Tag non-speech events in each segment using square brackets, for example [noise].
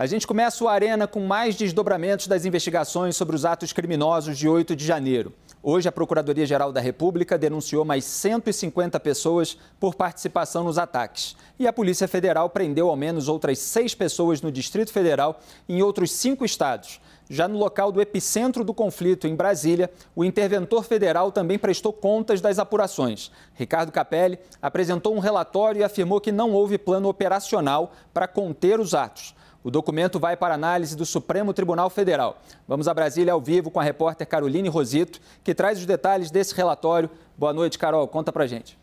A gente começa o Arena com mais desdobramentos das investigações sobre os atos criminosos de 8 de janeiro. Hoje, a Procuradoria-Geral da República denunciou mais 150 pessoas por participação nos ataques. E a Polícia Federal prendeu ao menos outras seis pessoas no Distrito Federal e em outros cinco estados. Já no local do epicentro do conflito, em Brasília, o interventor federal também prestou contas das apurações. Ricardo Capelli apresentou um relatório e afirmou que não houve plano operacional para conter os atos o documento vai para análise do Supremo Tribunal Federal. Vamos a Brasília ao vivo com a repórter Caroline Rosito, que traz os detalhes desse relatório. Boa noite, Carol. Conta pra gente.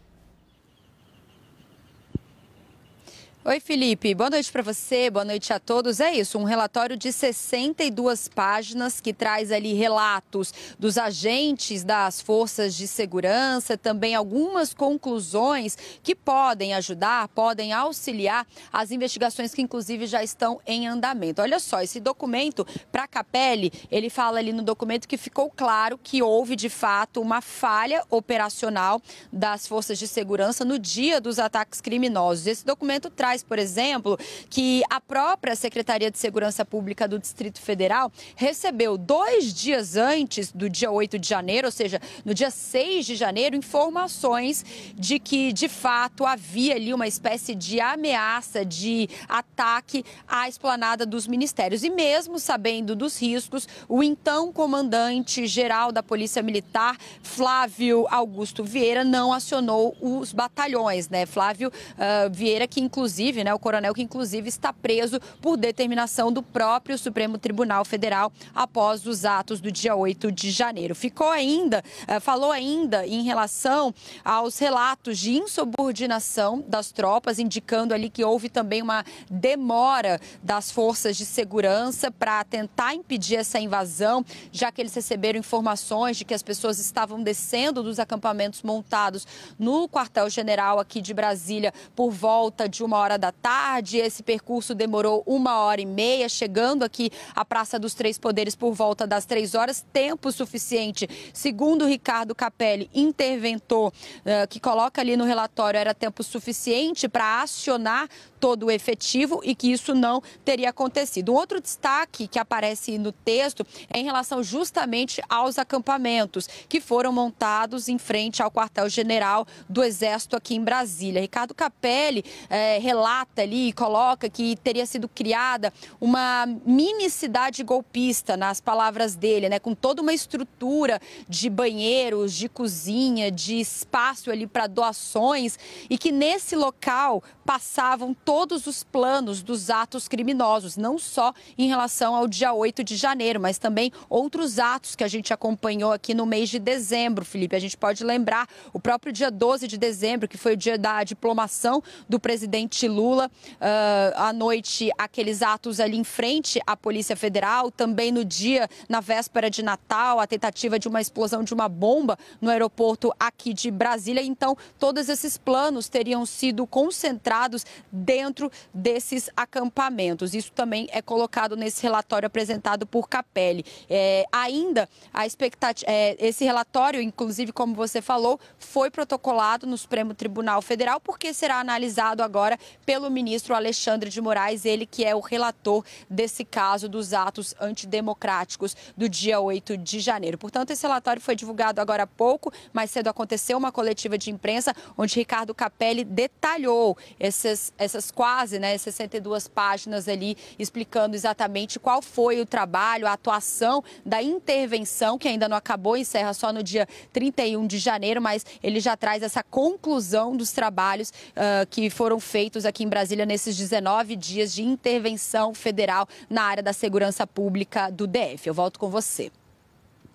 Oi, Felipe. Boa noite para você, boa noite a todos. É isso, um relatório de 62 páginas que traz ali relatos dos agentes das forças de segurança, também algumas conclusões que podem ajudar, podem auxiliar as investigações que, inclusive, já estão em andamento. Olha só, esse documento para a Capelli, ele fala ali no documento que ficou claro que houve, de fato, uma falha operacional das forças de segurança no dia dos ataques criminosos. Esse documento traz por exemplo, que a própria Secretaria de Segurança Pública do Distrito Federal recebeu dois dias antes do dia 8 de janeiro, ou seja, no dia 6 de janeiro, informações de que, de fato, havia ali uma espécie de ameaça de ataque à esplanada dos ministérios. E mesmo sabendo dos riscos, o então comandante-geral da Polícia Militar, Flávio Augusto Vieira, não acionou os batalhões, né? Flávio uh, Vieira, que inclusive inclusive, né, o coronel que inclusive está preso por determinação do próprio Supremo Tribunal Federal após os atos do dia 8 de janeiro. Ficou ainda, eh, falou ainda em relação aos relatos de insubordinação das tropas, indicando ali que houve também uma demora das forças de segurança para tentar impedir essa invasão, já que eles receberam informações de que as pessoas estavam descendo dos acampamentos montados no quartel-general aqui de Brasília por volta de uma hora hora da tarde. Esse percurso demorou uma hora e meia, chegando aqui à Praça dos Três Poderes por volta das três horas. Tempo suficiente, segundo Ricardo Capelli, interventor, eh, que coloca ali no relatório, era tempo suficiente para acionar todo o efetivo e que isso não teria acontecido. Um outro destaque que aparece no texto é em relação justamente aos acampamentos que foram montados em frente ao quartel-general do Exército aqui em Brasília. Ricardo Capelli é, relata relata ali e coloca que teria sido criada uma mini cidade golpista, nas palavras dele, né? Com toda uma estrutura de banheiros, de cozinha, de espaço ali para doações e que nesse local passavam todos os planos dos atos criminosos, não só em relação ao dia 8 de janeiro, mas também outros atos que a gente acompanhou aqui no mês de dezembro, Felipe. A gente pode lembrar o próprio dia 12 de dezembro, que foi o dia da diplomação do presidente presidente Lula. Uh, à noite, aqueles atos ali em frente à Polícia Federal. Também no dia, na véspera de Natal, a tentativa de uma explosão de uma bomba no aeroporto aqui de Brasília. Então, todos esses planos teriam sido concentrados dentro desses acampamentos. Isso também é colocado nesse relatório apresentado por Capelli. É, ainda, a expectativa, é, esse relatório, inclusive, como você falou, foi protocolado no Supremo Tribunal Federal, porque será analisado agora pelo ministro Alexandre de Moraes, ele que é o relator desse caso dos atos antidemocráticos do dia 8 de janeiro. Portanto, esse relatório foi divulgado agora há pouco, mais cedo aconteceu uma coletiva de imprensa onde Ricardo Capelli detalhou essas, essas quase né, 62 páginas ali, explicando exatamente qual foi o trabalho, a atuação da intervenção, que ainda não acabou, encerra só no dia 31 de janeiro, mas ele já traz essa conclusão dos trabalhos uh, que foram feitos aqui aqui em Brasília nesses 19 dias de intervenção federal na área da segurança pública do DF. Eu volto com você.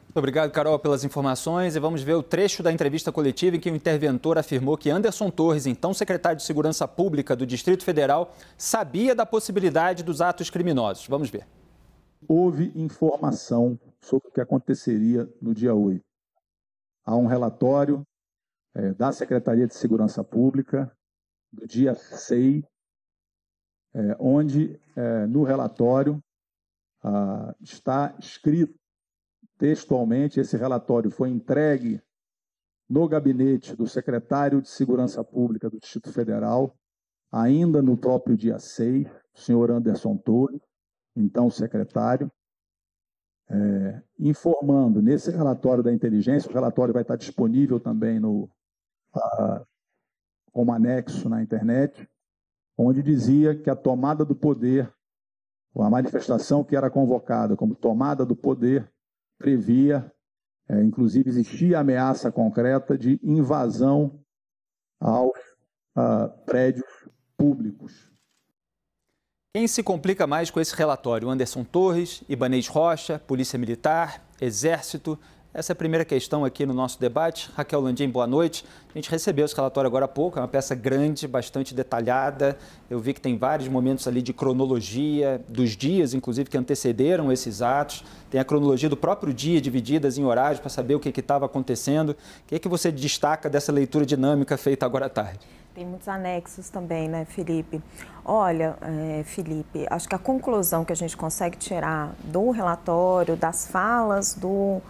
Muito obrigado, Carol, pelas informações. E vamos ver o trecho da entrevista coletiva em que o interventor afirmou que Anderson Torres, então secretário de Segurança Pública do Distrito Federal, sabia da possibilidade dos atos criminosos. Vamos ver. Houve informação sobre o que aconteceria no dia 8. Há um relatório é, da Secretaria de Segurança Pública do dia 6, é, onde é, no relatório ah, está escrito textualmente, esse relatório foi entregue no gabinete do secretário de Segurança Pública do Distrito Federal, ainda no próprio dia 6, o senhor Anderson Torres, então secretário, é, informando nesse relatório da inteligência, o relatório vai estar disponível também no, ah, como anexo na internet, onde dizia que a tomada do poder, ou a manifestação que era convocada como tomada do poder, previa, é, inclusive existia ameaça concreta de invasão aos a, ah, prédios públicos. Quem se complica mais com esse relatório? Anderson Torres, Ibanez Rocha, Polícia Militar, Exército, essa é a primeira questão aqui no nosso debate. Raquel Landim, boa noite. A gente recebeu esse relatório agora há pouco, é uma peça grande, bastante detalhada. Eu vi que tem vários momentos ali de cronologia, dos dias, inclusive, que antecederam esses atos. Tem a cronologia do próprio dia, divididas em horários, para saber o que estava acontecendo. O que, é que você destaca dessa leitura dinâmica feita agora à tarde? Tem muitos anexos também, né, Felipe? Olha, é, Felipe, acho que a conclusão que a gente consegue tirar do relatório, das falas do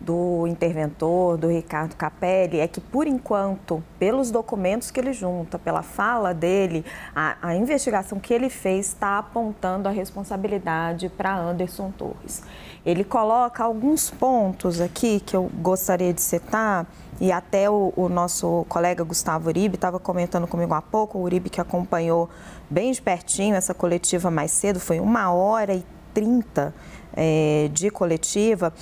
do interventor, do Ricardo Capelli, é que, por enquanto, pelos documentos que ele junta, pela fala dele, a, a investigação que ele fez está apontando a responsabilidade para Anderson Torres. Ele coloca alguns pontos aqui que eu gostaria de citar, e até o, o nosso colega Gustavo Uribe estava comentando comigo há pouco, o Uribe que acompanhou bem de pertinho essa coletiva mais cedo, foi uma hora e 30 é, de coletiva,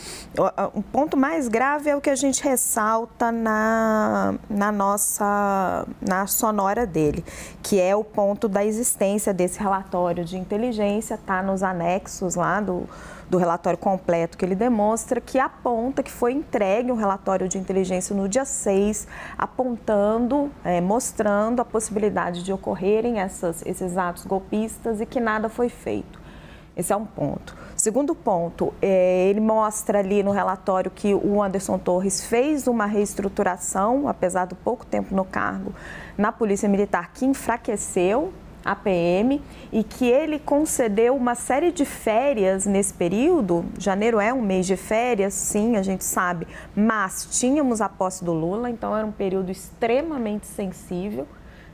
um ponto mais grave é o que a gente ressalta na, na nossa na sonora dele, que é o ponto da existência desse relatório de inteligência, está nos anexos lá do, do relatório completo que ele demonstra, que aponta que foi entregue um relatório de inteligência no dia 6, apontando, é, mostrando a possibilidade de ocorrerem essas, esses atos golpistas e que nada foi feito. Esse é um ponto. Segundo ponto, é, ele mostra ali no relatório que o Anderson Torres fez uma reestruturação, apesar do pouco tempo no cargo, na Polícia Militar, que enfraqueceu a PM e que ele concedeu uma série de férias nesse período. Janeiro é um mês de férias, sim, a gente sabe, mas tínhamos a posse do Lula, então era um período extremamente sensível.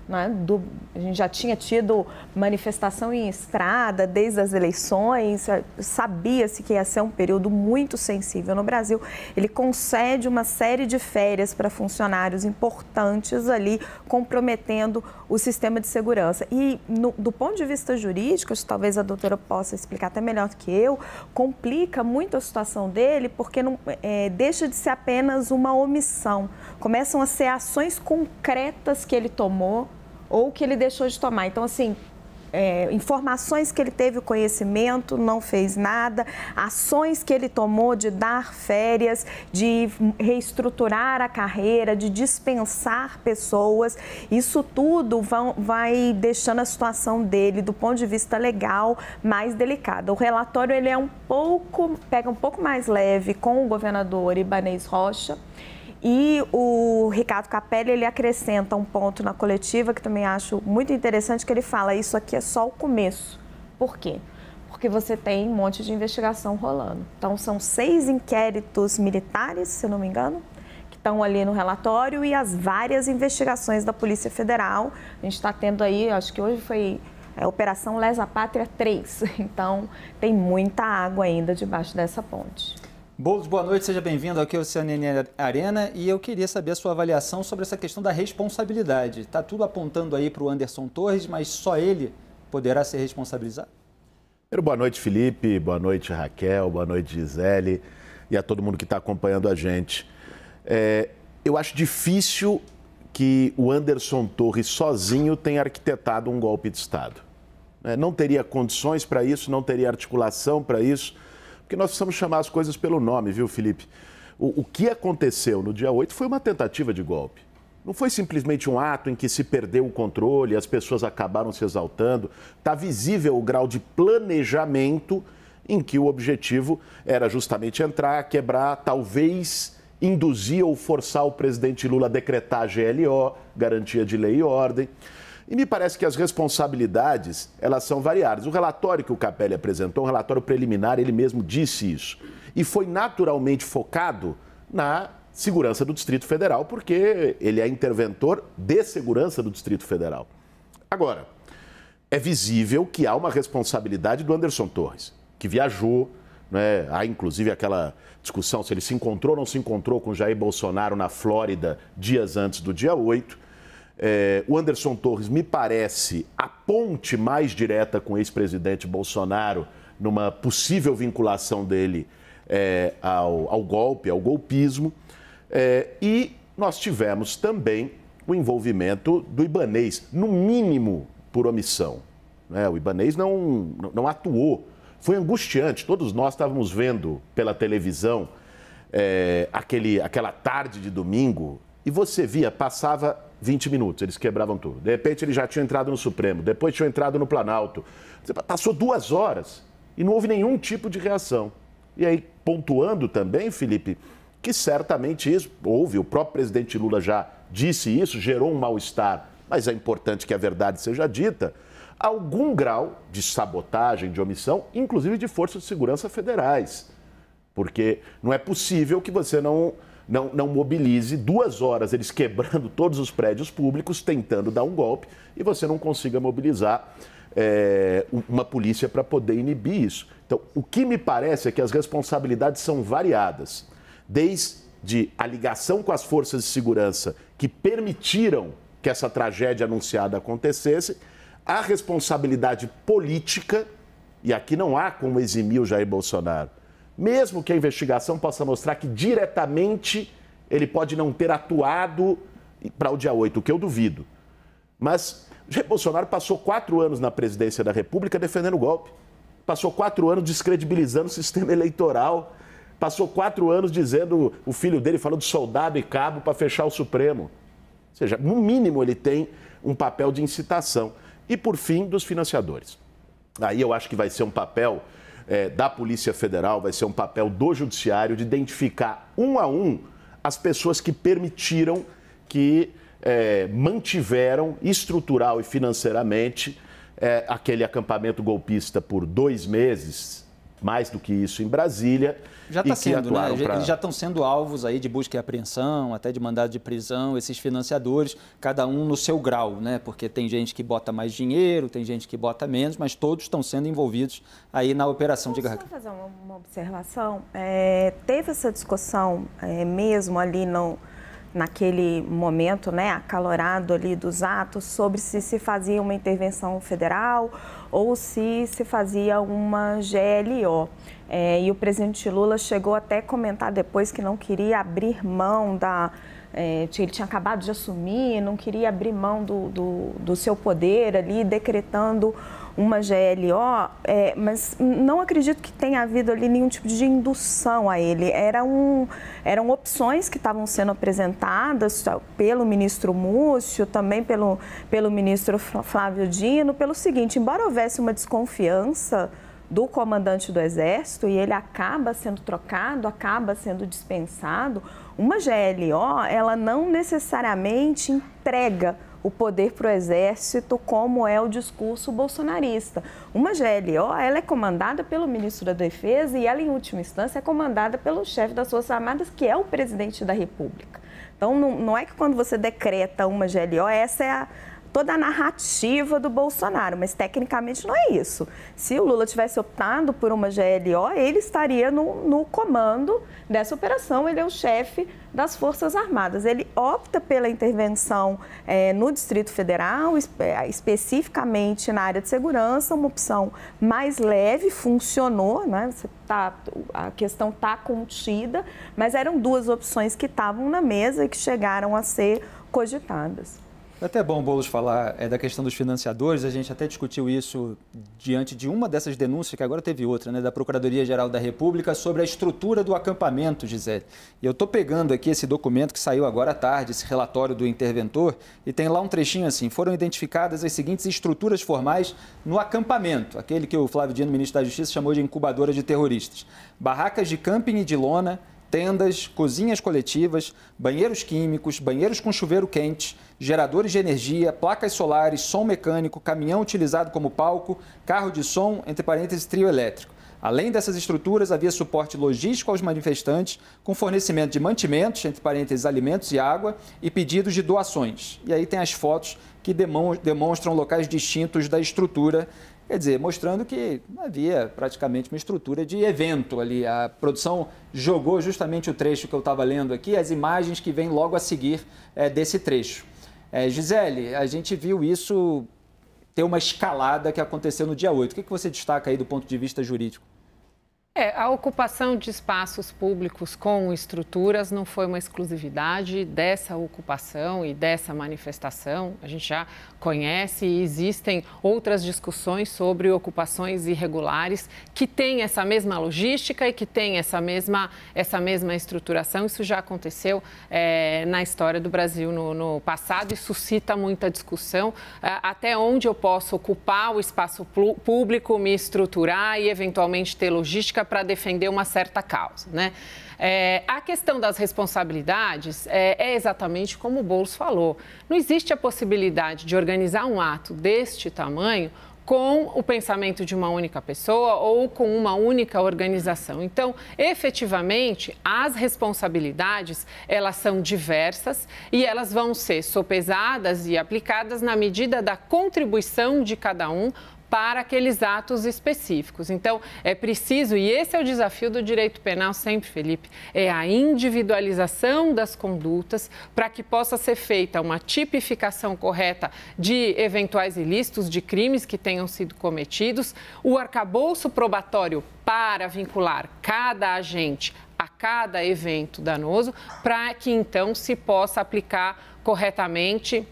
Né? Do, a gente já tinha tido manifestação em estrada desde as eleições, eh, sabia-se que ia ser um período muito sensível no Brasil. Ele concede uma série de férias para funcionários importantes ali, comprometendo o sistema de segurança. E no, do ponto de vista jurídico, talvez a doutora possa explicar até melhor do que eu, complica muito a situação dele, porque não, é, deixa de ser apenas uma omissão. Começam a ser ações concretas que ele tomou ou que ele deixou de tomar. Então, assim, é, informações que ele teve o conhecimento, não fez nada, ações que ele tomou de dar férias, de reestruturar a carreira, de dispensar pessoas, isso tudo vão, vai deixando a situação dele, do ponto de vista legal, mais delicada. O relatório ele é um pouco, pega um pouco mais leve com o governador Ibanez Rocha e o Ricardo Capelli, ele acrescenta um ponto na coletiva que também acho muito interessante, que ele fala, isso aqui é só o começo. Por quê? Porque você tem um monte de investigação rolando. Então, são seis inquéritos militares, se não me engano, que estão ali no relatório e as várias investigações da Polícia Federal. A gente está tendo aí, acho que hoje foi é, Operação Lesa Pátria 3. [laughs] Então, tem muita água ainda debaixo dessa ponte. Boulos, boa noite, seja bem-vindo aqui ao CNN Arena e eu queria saber a sua avaliação sobre essa questão da responsabilidade. Está tudo apontando aí para o Anderson Torres, mas só ele poderá ser responsabilizado? Primeiro, boa noite, Felipe, boa noite, Raquel, boa noite, Gisele e a todo mundo que está acompanhando a gente. É, eu acho difícil que o Anderson Torres sozinho tenha arquitetado um golpe de Estado. É, não teria condições para isso, não teria articulação para isso nós precisamos chamar as coisas pelo nome, viu, Felipe? O, o que aconteceu no dia 8 foi uma tentativa de golpe. Não foi simplesmente um ato em que se perdeu o controle, as pessoas acabaram se exaltando. Está visível o grau de planejamento em que o objetivo era justamente entrar, quebrar, talvez induzir ou forçar o presidente Lula a decretar GLO, garantia de lei e ordem. E me parece que as responsabilidades, elas são variadas. O relatório que o Capelli apresentou, um relatório preliminar, ele mesmo disse isso. E foi naturalmente focado na segurança do Distrito Federal, porque ele é interventor de segurança do Distrito Federal. Agora, é visível que há uma responsabilidade do Anderson Torres, que viajou, né? há inclusive aquela discussão se ele se encontrou ou não se encontrou com Jair Bolsonaro na Flórida dias antes do dia 8. É, o Anderson Torres me parece a ponte mais direta com o ex-presidente Bolsonaro numa possível vinculação dele é, ao, ao, golpe, ao golpismo. É, e nós tivemos também o envolvimento do Ibanês, no mínimo por omissão. Né? O Ibanês não, não atuou. Foi angustiante. Todos nós estávamos vendo pela televisão é, aquele, aquela tarde de domingo e você via, passava 20 minutos, eles quebravam tudo. De repente ele já tinha entrado no Supremo, depois tinha entrado no Planalto. Passou duas horas e não houve nenhum tipo de reação. E aí, pontuando também, Felipe, que certamente isso houve, o próprio presidente Lula já disse isso, gerou um mal-estar, mas é importante que a verdade seja dita. Algum grau de sabotagem, de omissão, inclusive de forças de segurança federais. Porque não é possível que você não não, não mobilize duas horas eles quebrando [laughs] todos os prédios públicos, tentando dar um golpe, e você não consiga mobilizar é, uma polícia para poder inibir isso. Então, o que me parece é que as responsabilidades são variadas, desde a ligação com as forças de segurança que permitiram que essa tragédia anunciada acontecesse, a responsabilidade política, e aqui não há como eximir o Jair Bolsonaro mesmo que a investigação possa mostrar que diretamente ele pode não ter atuado para o dia 8, o que eu duvido. Mas Jair Bolsonaro passou quatro anos na presidência da República defendendo o golpe. Passou quatro anos descredibilizando o sistema eleitoral. Passou quatro anos dizendo, o filho dele falou de soldado e cabo para fechar o Supremo. Ou seja, no mínimo ele tem um papel de incitação. E por fim, dos financiadores. Aí eu acho que vai ser um papel é, da Polícia Federal, vai ser um papel do Judiciário de identificar um a um as pessoas que permitiram que é, mantiveram estrutural e financeiramente é, aquele acampamento golpista por dois meses, mais do que isso em Brasília. Já está sendo, né? Pra... Eles já estão sendo alvos aí de busca e apreensão, até de mandado de prisão, esses financiadores, cada um no seu grau, né? Porque tem gente que bota mais dinheiro, tem gente que bota menos, mas todos estão sendo envolvidos aí na operação Posso de garrafa. fazer uma, observação? É, teve essa discussão é, mesmo ali no naquele momento né, acalorado ali dos atos sobre se se fazia uma intervenção federal ou se se fazia uma GLO. É, e o presidente Lula chegou até a comentar depois que não queria abrir mão da é, ele tinha acabado de assumir, não queria abrir mão do, do, do seu poder ali, decretando uma GLO, é, mas não acredito que tenha havido ali nenhum tipo de indução a ele. Era um, eram opções que estavam sendo apresentadas pelo ministro Múcio, também pelo, pelo ministro Flávio Dino, pelo seguinte: embora houvesse uma desconfiança do comandante do Exército e ele acaba sendo trocado, acaba sendo dispensado uma GLO, ela não necessariamente entrega o poder para o Exército, como é o discurso bolsonarista. Uma GLO, ela é comandada pelo ministro da Defesa e ela, em última instância, é comandada pelo chefe das Forças Armadas, que é o presidente da República. Então, não, não é que quando você decreta uma GLO, essa é a, toda a narrativa do Bolsonaro, mas tecnicamente não é isso. Se o Lula tivesse optado por uma GLO, ele estaria no, no comando dessa operação, ele é o chefe das Forças Armadas. Ele opta pela intervenção é, no Distrito Federal, é, especificamente na área de segurança, uma opção mais leve, funcionou, né? Tá, a questão está contida, mas eram duas opções que estavam na mesa e que chegaram a ser cogitadas. É até bom, Boulos, falar é, da questão dos financiadores. A gente até discutiu isso diante de uma dessas denúncias, que agora teve outra, né, da Procuradoria-Geral da República, sobre a estrutura do acampamento, Gisele. E eu estou pegando aqui esse documento que saiu agora à tarde, esse relatório do interventor, e tem lá um trechinho assim: foram identificadas as seguintes estruturas formais no acampamento, aquele que o Flávio Dino, ministro da Justiça, chamou de incubadora de terroristas: barracas de camping e de lona tendas, cozinhas coletivas, banheiros químicos, banheiros com chuveiro quente, geradores de energia, placas solares, som mecânico, caminhão utilizado como palco, carro de som, entre parênteses, trio elétrico. Além dessas estruturas, havia suporte logístico aos manifestantes, com fornecimento de mantimentos, entre parênteses, alimentos e água, e pedidos de doações. E aí tem as fotos que demonstram locais distintos da estrutura Quer dizer, mostrando que havia praticamente uma estrutura de evento ali. A produção jogou justamente o trecho que eu estava lendo aqui, as imagens que vêm logo a seguir é, desse trecho. É, Gisele, a gente viu isso ter uma escalada que aconteceu no dia 8. O que, que você destaca aí do ponto de vista jurídico? É, a ocupação de espaços públicos com estruturas não foi uma exclusividade dessa ocupação e dessa manifestação. A gente já conhece e existem outras discussões sobre ocupações irregulares que têm essa mesma logística e que têm essa mesma, essa mesma estruturação. Isso já aconteceu é, na história do Brasil no, no, passado e suscita muita discussão. É, até onde eu posso ocupar o espaço público, me estruturar e eventualmente ter logística para defender uma certa causa. Né? É, a questão das responsabilidades é, é, exatamente como o Boulos falou. Não existe a possibilidade de organizar um ato deste tamanho com o pensamento de uma única pessoa ou com uma única organização. Então, efetivamente, as responsabilidades, elas são diversas e elas vão ser sopesadas e aplicadas na medida da contribuição de cada um para aqueles atos específicos. Então, é preciso, e esse é o desafio do direito penal sempre, Felipe, é a individualização das condutas para que possa ser feita uma tipificação correta de eventuais ilícitos, de crimes que tenham sido cometidos, o arcabouço probatório para vincular cada agente a cada evento danoso, para que então se possa aplicar corretamente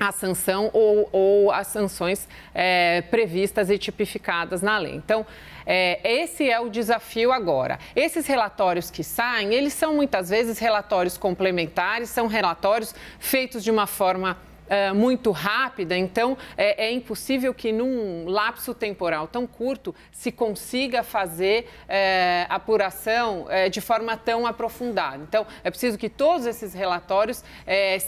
a sanção ou, ou as sanções é, previstas e tipificadas na lei. Então, é, esse é o desafio agora. Esses relatórios que saem, eles são muitas vezes relatórios complementares, são relatórios feitos de uma forma é, muito rápida, então é, é, impossível que num lapso temporal tão curto se consiga fazer é, apuração é, de forma tão aprofundada. Então é preciso que todos esses relatórios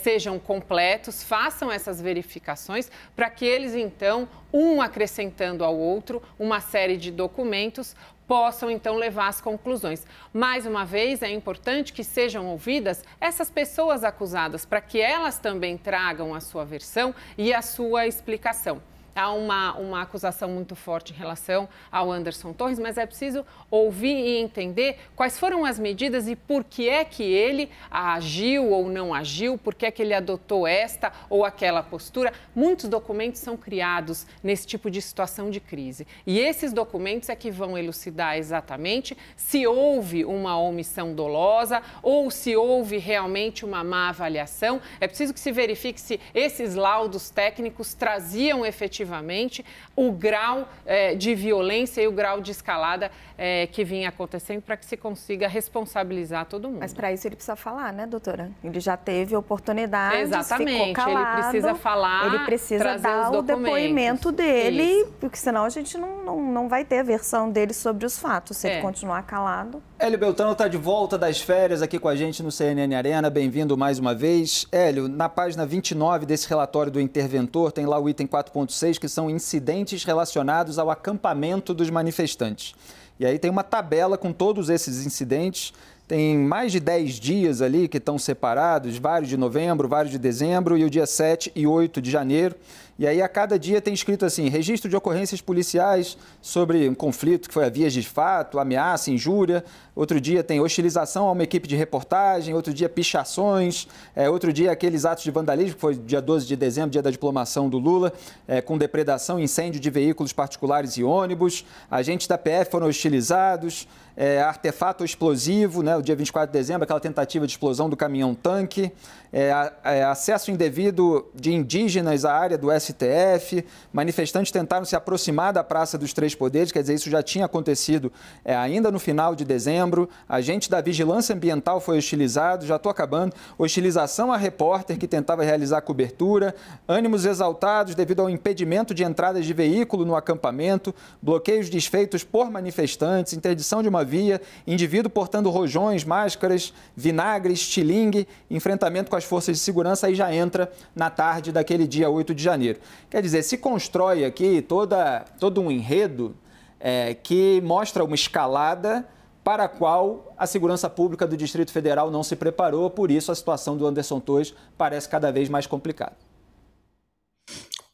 sejam completos, façam essas verificações para que eles então um acrescentando ao outro uma série de documentos possam então levar às conclusões. Mais uma vez, é importante que sejam ouvidas essas pessoas acusadas para que elas também tragam a sua versão e a sua explicação. Há uma, uma acusação muito forte em relação ao Anderson Torres, mas é preciso ouvir e entender quais foram as medidas e por que é que ele agiu ou não agiu, por que é que ele adotou esta ou aquela postura. Muitos documentos são criados nesse tipo de situação de crise. E esses documentos é que vão elucidar exatamente se houve uma omissão dolosa ou se houve realmente uma má avaliação. É preciso que se verifique se esses laudos técnicos traziam efetivamente efetivamente o grau é, de violência e o grau de escalada é, que vinha acontecendo para que se consiga responsabilizar todo mundo. Mas para isso ele precisa falar, né, doutora? Ele já teve oportunidade, Exatamente. ficou calado. Ele precisa falar, ele precisa dar o depoimento dele, isso. porque senão a gente não, não, não vai ter a versão dele sobre os fatos, se é. ele continuar calado. Hélio Beltrano está de volta das férias aqui com a gente no CNN Arena. Bem-vindo mais uma vez. Hélio, na página 29 desse relatório do interventor, tem lá o item 4.6 que são incidentes relacionados ao acampamento dos manifestantes. E aí tem uma tabela com todos esses incidentes. Tem mais de 10 dias ali que estão separados, vários de novembro, vários de dezembro e o dia 7 e 8 de janeiro. E aí a cada dia tem escrito assim: registro de ocorrências policiais sobre um conflito que foi a vias de fato, ameaça, injúria. Outro dia tem hostilização a uma equipe de reportagem, outro dia pichações, é, outro dia aqueles atos de vandalismo, que foi dia 12 de dezembro, dia da diplomação do Lula, é, com depredação, incêndio de veículos particulares e ônibus. Agentes da PF foram hostilizados, é, artefato explosivo, né, o dia 24 de dezembro, aquela tentativa de explosão do caminhão-tanque, é, é, acesso indevido de indígenas à área do STF, manifestantes tentaram se aproximar da Praça dos Três Poderes, quer dizer, isso já tinha acontecido é, ainda no final de dezembro. Agente da Vigilância Ambiental foi hostilizado, já estou acabando. Hostilização a repórter que tentava realizar cobertura, ânimos exaltados devido ao impedimento de entradas de veículo no acampamento, bloqueios desfeitos por manifestantes, interdição de uma via, indivíduo portando rojões, máscaras, vinagre, estilingue, enfrentamento com as forças de segurança, aí já entra na tarde daquele dia 8 de janeiro. Quer dizer, se constrói aqui toda, todo um enredo é, que mostra uma escalada para a qual a segurança pública do Distrito Federal não se preparou, por isso a situação do Anderson Torres parece cada vez mais complicada.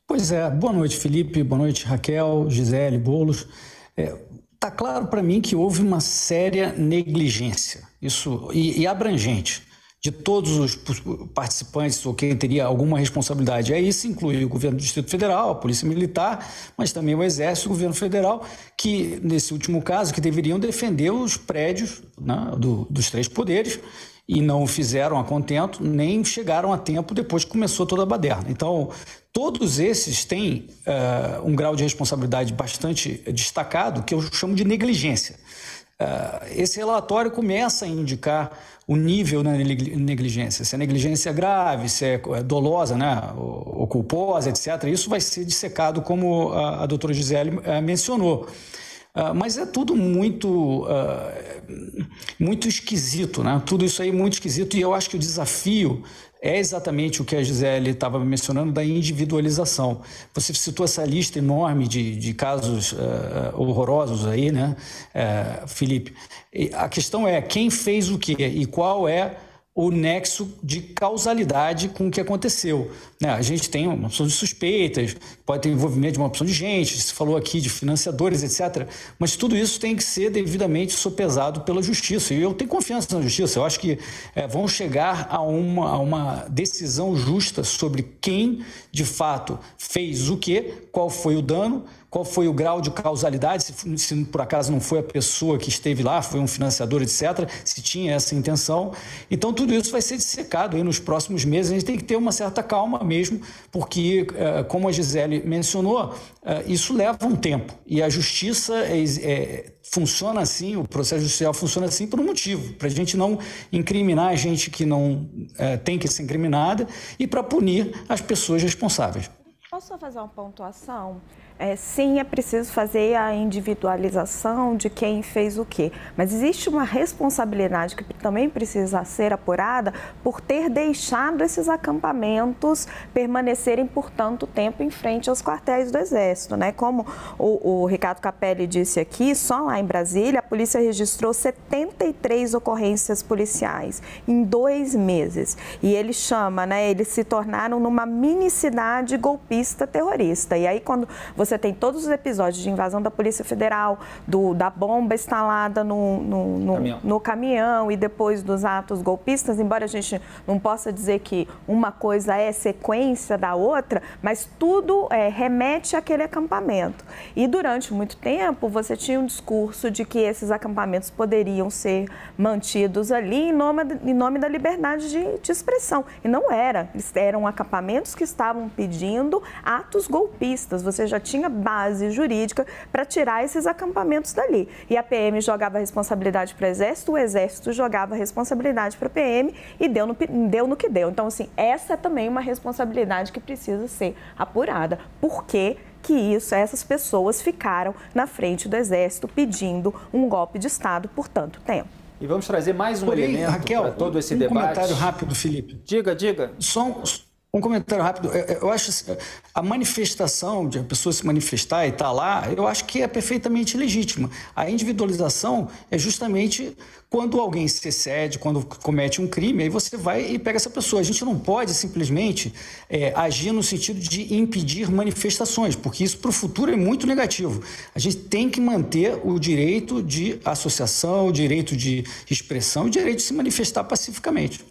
Pois é, boa noite Felipe, boa noite Raquel, Gisele, Bolos. É, tá claro para mim que houve uma séria negligência, isso e, e abrangente de todos os participantes ou quem teria alguma responsabilidade. Aí isso inclui o governo do Distrito Federal, a Polícia Militar, mas também o Exército, o governo federal, que nesse último caso, que deveriam defender os prédios né, do, dos três poderes e não fizeram a contento, nem chegaram a tempo depois que começou toda a baderna. Então, todos esses têm uh, um grau de responsabilidade bastante destacado, que eu chamo de negligência. Uh, esse relatório começa a indicar o nível da né, negligência, se a negligência é grave, se é, é dolosa né, ou, culposa, etc. Isso vai ser dissecado, como a, a doutora Gisele eh, mencionou. Uh, mas é tudo muito uh, muito esquisito, né? Tudo isso aí muito esquisito e eu acho que o desafio é exatamente o que a Gisele estava mencionando da individualização. Você citou essa lista enorme de, de casos uh, horrorosos aí, né, uh, Felipe? E a questão é quem fez o quê e qual é o nexo de causalidade com o que aconteceu. Né? A gente tem uma opção de suspeitas, pode ter envolvimento de uma opção de gente, se falou aqui de financiadores, etc. Mas tudo isso tem que ser devidamente sopesado pela justiça. E eu tenho confiança na justiça. Eu acho que é, vão chegar a uma, a uma decisão justa sobre quem de fato fez o que, qual foi o dano qual foi o grau de causalidade, se, se, por acaso não foi a pessoa que esteve lá, foi um financiador, etc., se tinha essa intenção. Então, tudo isso vai ser dissecado aí nos próximos meses. A gente tem que ter uma certa calma mesmo, porque, eh, como a Gisele mencionou, eh, isso leva um tempo. E a justiça é, é, funciona assim, o processo judicial funciona assim por um motivo, para a gente não incriminar a gente que não é, tem que ser incriminada e para punir as pessoas responsáveis. Posso só fazer uma pontuação? É, sim, é preciso fazer a individualização de quem fez o quê, mas existe uma responsabilidade que também precisa ser apurada por ter deixado esses acampamentos permanecerem por tanto tempo em frente aos quartéis do Exército. Né? Como o, o Ricardo Capelli disse aqui, só lá em Brasília, a polícia registrou 73 ocorrências policiais em dois meses. E ele chama, né, eles se tornaram numa mini cidade golpista terrorista. E aí, quando você você tem todos os episódios de invasão da Polícia Federal, do, da bomba instalada no, no, no, caminhão. no caminhão e depois dos atos golpistas, embora a gente não possa dizer que uma coisa é sequência da outra, mas tudo é, remete àquele acampamento. E durante muito tempo você tinha um discurso de que esses acampamentos poderiam ser mantidos ali em nome, em nome da liberdade de, de expressão. E não era. eram acampamentos que estavam pedindo atos golpistas. Você já tinha tinha base jurídica para tirar esses acampamentos dali. E a PM jogava a responsabilidade para o Exército, o Exército jogava a responsabilidade para a PM e deu no, deu no que deu. Então, assim, essa é também uma responsabilidade que precisa ser apurada. Por quê? que isso, essas pessoas ficaram na frente do Exército pedindo um golpe de Estado por tanto tempo. E vamos trazer mais um Porém, elemento Raquel, para todo esse um debate. Um comentário rápido, Felipe. Diga, diga. Só um, um comentário rápido. Eu acho assim, a manifestação de a pessoa se manifestar e estar tá lá, eu acho que é perfeitamente legítima. A individualização é justamente quando alguém se excede, quando comete um crime, aí você vai e pega essa pessoa. A gente não pode simplesmente é, agir no sentido de impedir manifestações, porque isso para o futuro é muito negativo. A gente tem que manter o direito de associação, o direito de expressão, o direito de se manifestar pacificamente.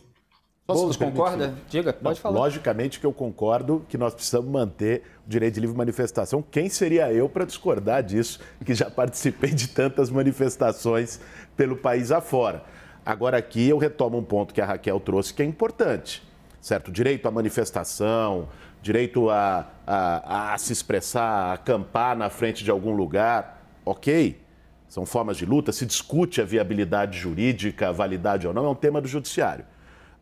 Boulos concorda? Né? Diga, pode Não, falar. Logicamente que eu concordo que nós precisamos manter o direito de livre manifestação. Quem seria eu para discordar disso, que já [laughs] participei de tantas manifestações pelo país afora? Agora aqui eu retomo um ponto que a Raquel trouxe que é importante, certo? Direito à manifestação, direito a, a, a se expressar, a acampar na frente de algum lugar, ok? São formas de luta, se discute a viabilidade jurídica, a validade ou não, é um tema do judiciário.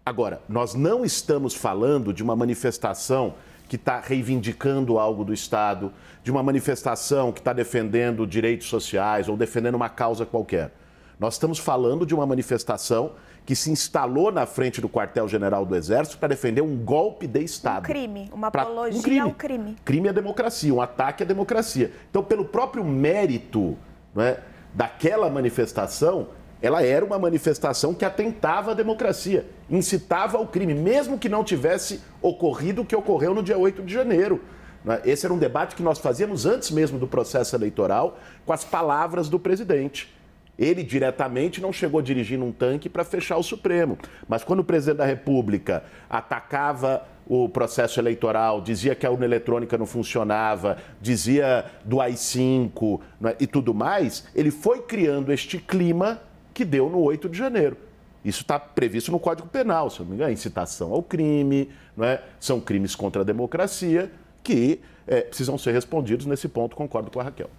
Agora, nós não estamos falando de uma manifestação que está reivindicando algo do Estado, de uma manifestação que está defendendo direitos sociais ou defendendo uma causa qualquer. Nós estamos falando de uma manifestação que se instalou na frente do quartel-general do Exército para defender um golpe de Estado. Um crime, uma pra... apologia um crime. ao crime. Crime é à democracia, um ataque à é democracia. Então, pelo próprio mérito né, daquela manifestação, ela era uma manifestação que atentava à democracia, incitava ao crime, mesmo que não tivesse ocorrido o que ocorreu no dia 8 de janeiro. Né? Esse era um debate que nós fazíamos antes mesmo do processo eleitoral, com as palavras do presidente. Ele diretamente não chegou dirigindo um tanque para fechar o Supremo. Mas quando o presidente da República atacava o processo eleitoral, dizia que a urna eletrônica não funcionava, dizia do AI-5 né, e tudo mais, ele foi criando este clima que deu no 8 de janeiro. Isso está previsto no Código Penal, se não me engano, incitação ao crime, é? são crimes contra a democracia que é, precisam ser respondidos nesse ponto, concordo com a Raquel.